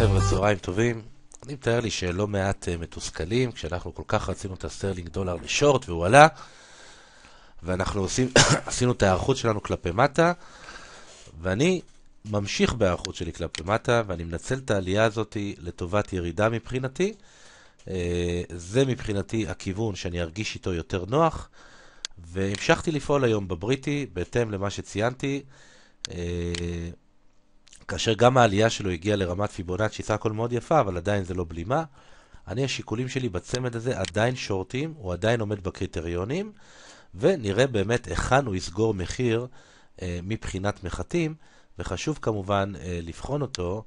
חבר'ה, צהריים טובים. אני מתאר לי שלא מעט uh, מתוסכלים, כשאנחנו כל כך רצינו את הסטרלינג דולר לשורט והוא עלה, ואנחנו עושים, עשינו את ההיערכות שלנו כלפי מטה, ואני ממשיך בהיערכות שלי כלפי מטה, ואני מנצל את העלייה הזאת לטובת ירידה מבחינתי. Uh, זה מבחינתי הכיוון שאני ארגיש איתו יותר נוח, והמשכתי לפעול היום בבריטי, בהתאם למה שציינתי. Uh, כאשר גם העלייה שלו הגיעה לרמת פיבונאצ'י, סך הכל מאוד יפה, אבל עדיין זה לא בלימה. אני, השיקולים שלי בצמד הזה עדיין שורטים, הוא עדיין עומד בקריטריונים, ונראה באמת היכן הוא יסגור מחיר אה, מבחינת מחטים, וחשוב כמובן אה, לבחון אותו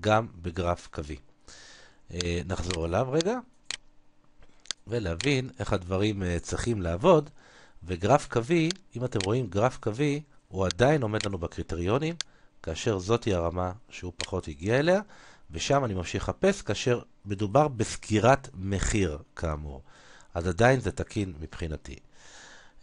גם בגרף קווי. אה, נחזור אליו רגע, ולהבין איך הדברים אה, צריכים לעבוד, וגרף קווי, אם אתם רואים גרף קווי, הוא עדיין עומד לנו בקריטריונים. כאשר זאת היא הרמה שהוא פחות הגיע אליה, ושם אני ממשיך לחפש כאשר מדובר בסגירת מחיר כאמור. אז עדיין זה תקין מבחינתי.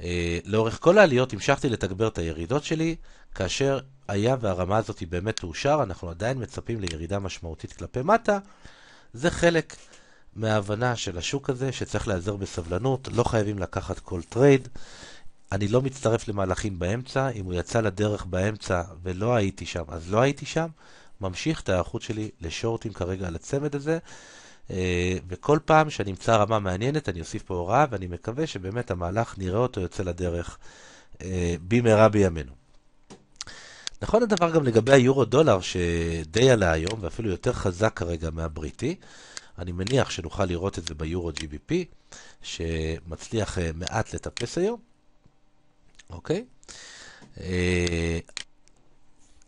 אה, לאורך כל העליות המשכתי לתגבר את הירידות שלי, כאשר היה והרמה הזאת היא באמת תאושר, אנחנו עדיין מצפים לירידה משמעותית כלפי מטה. זה חלק מההבנה של השוק הזה, שצריך להיעזר בסבלנות, לא חייבים לקחת כל טרייד. אני לא מצטרף למהלכים באמצע, אם הוא יצא לדרך באמצע ולא הייתי שם, אז לא הייתי שם. ממשיך את ההיערכות שלי לשורטים כרגע על הצמד הזה, אה, וכל פעם שאני אמצא רמה מעניינת אני אוסיף פה הוראה, ואני מקווה שבאמת המהלך נראה אותו יוצא לדרך אה, במהרה בימינו. נכון הדבר גם לגבי היורו דולר שדי עלה היום, ואפילו יותר חזק כרגע מהבריטי. אני מניח שנוכל לראות את זה ביורו GBP, שמצליח אה, מעט לטפס היום. אוקיי? אה,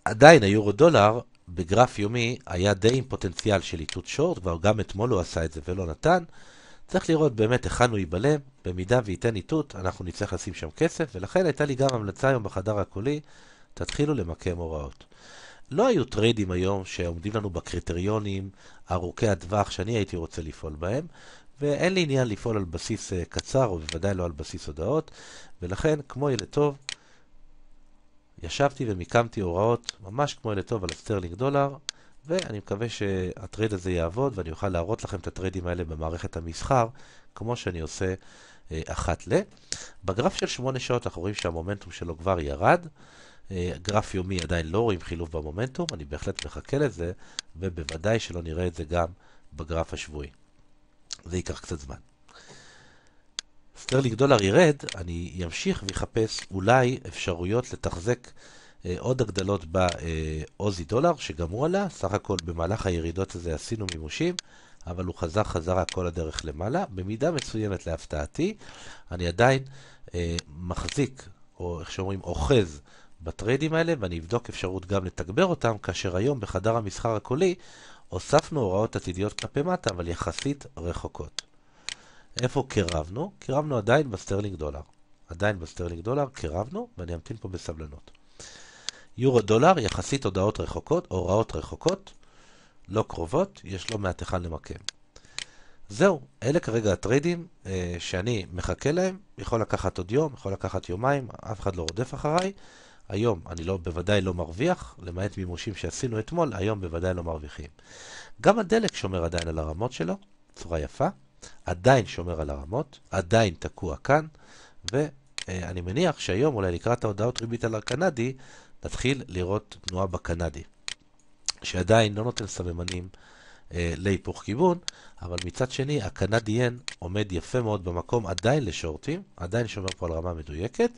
עדיין היורו דולר בגרף יומי היה די עם פוטנציאל של איתות שורט, כבר גם אתמול הוא עשה את זה ולא נתן. צריך לראות באמת היכן הוא ייבלם, במידה וייתן איתות, אנחנו נצטרך לשים שם כסף, ולכן הייתה לי גם המלצה היום בחדר הקולי, תתחילו למקם הוראות. לא היו טריידים היום שעומדים לנו בקריטריונים ארוכי הטווח שאני הייתי רוצה לפעול בהם, ואין לי עניין לפעול על בסיס אה, קצר, או בוודאי לא על בסיס הודעות, ולכן, כמו ילד טוב, ישבתי ומיקמתי הוראות ממש כמו ילד טוב על הסטרלינג דולר, ואני מקווה שהטרייד הזה יעבוד ואני אוכל להראות לכם את הטריידים האלה במערכת המסחר, כמו שאני עושה אה, אחת ל. בגרף של 8 שעות אנחנו רואים שהמומנטום שלו כבר ירד. אה, גרף יומי עדיין לא רואים חילוף במומנטום, אני בהחלט מחכה לזה, ובוודאי שלא נראה את זה גם בגרף השבועי. זה ייקח קצת זמן. סטרלינג דולר ירד, אני אמשיך ואחפש אולי אפשרויות לתחזק אה, עוד הגדלות באוזי אה, דולר, שגם הוא עלה, סך הכל במהלך הירידות הזה עשינו מימושים, אבל הוא חזר חזרה כל הדרך למעלה, במידה מסוימת להפתעתי, אני עדיין אה, מחזיק, או איך שאומרים, אוחז בטריידים האלה, ואני אבדוק אפשרות גם לתגבר אותם, כאשר היום בחדר המסחר הקולי הוספנו הוראות עתידיות כלפי מטה, אבל יחסית רחוקות. איפה קירבנו? קירבנו עדיין בסטרלינג דולר. עדיין בסטרלינג דולר קירבנו, ואני אמתין פה בסבלנות. יורו דולר, יחסית הודעות רחוקות, הוראות רחוקות, לא קרובות, יש לא מעט היכן למקם. זהו, אלה כרגע הטריידים אה, שאני מחכה להם, יכול לקחת עוד יום, יכול לקחת יומיים, אף אחד לא רודף אחריי, היום אני לא, בוודאי לא מרוויח, למעט מימושים שעשינו אתמול, היום בוודאי לא מרוויחים. גם הדלק שומר עדיין על הרמות שלו, בצורה יפה, עדיין שומר על הרמות, עדיין תקוע כאן, ואני אה, מניח שהיום, אולי לקראת ההודעות ריבית על הקנדי, נתחיל לראות תנועה בקנדי, שעדיין לא נותן סממנים אה, להיפוך כיוון, אבל מצד שני, הקנדיאן עומד יפה מאוד במקום עדיין לשורטים, עדיין שומר פה על רמה מדויקת.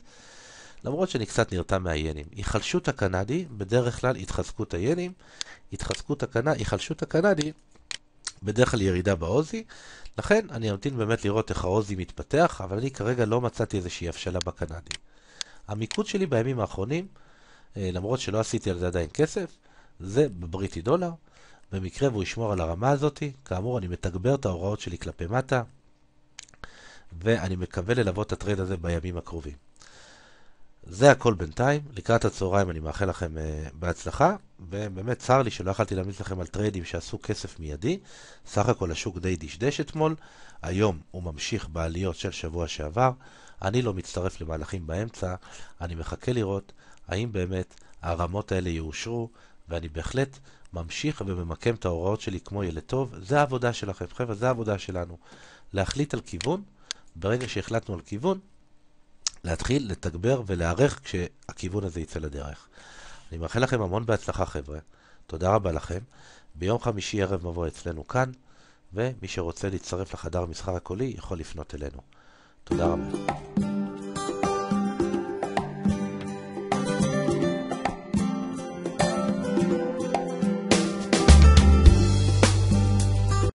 למרות שאני קצת נרתע מהיינים. היחלשות הקנדי, בדרך כלל התחזקות היינים, התחזקות הקנה, היחלשות הקנדי, בדרך כלל ירידה באוזי, לכן אני אמתין באמת לראות איך האוזי מתפתח, אבל אני כרגע לא מצאתי איזושהי הבשלה בקנדי. המיקוד שלי בימים האחרונים, אה, למרות שלא עשיתי על זה עדיין כסף, זה בבריטי דולר. במקרה והוא ישמור על הרמה הזאתי, כאמור אני מתגבר את ההוראות שלי כלפי מטה, ואני מקווה ללוות את הטרייד הזה בימים הקרובים. זה הכל בינתיים, לקראת הצהריים אני מאחל לכם uh, בהצלחה, ובאמת צר לי שלא יכלתי להמליץ לכם על טריידים שעשו כסף מיידי, סך הכל השוק די דשדש אתמול, היום הוא ממשיך בעליות של שבוע שעבר, אני לא מצטרף למהלכים באמצע, אני מחכה לראות האם באמת הרמות האלה יאושרו, ואני בהחלט ממשיך וממקם את ההוראות שלי כמו ילד טוב, זה העבודה שלכם, חבר'ה, זה העבודה שלנו, להחליט על כיוון, ברגע שהחלטנו על כיוון, להתחיל לתגבר ולהיערך כשהכיוון הזה יצא לדרך. אני מאחל לכם המון בהצלחה, חבר'ה. תודה רבה לכם. ביום חמישי ערב מבוא אצלנו כאן, ומי שרוצה להצטרף לחדר המסחר הקולי יכול לפנות אלינו. תודה רבה.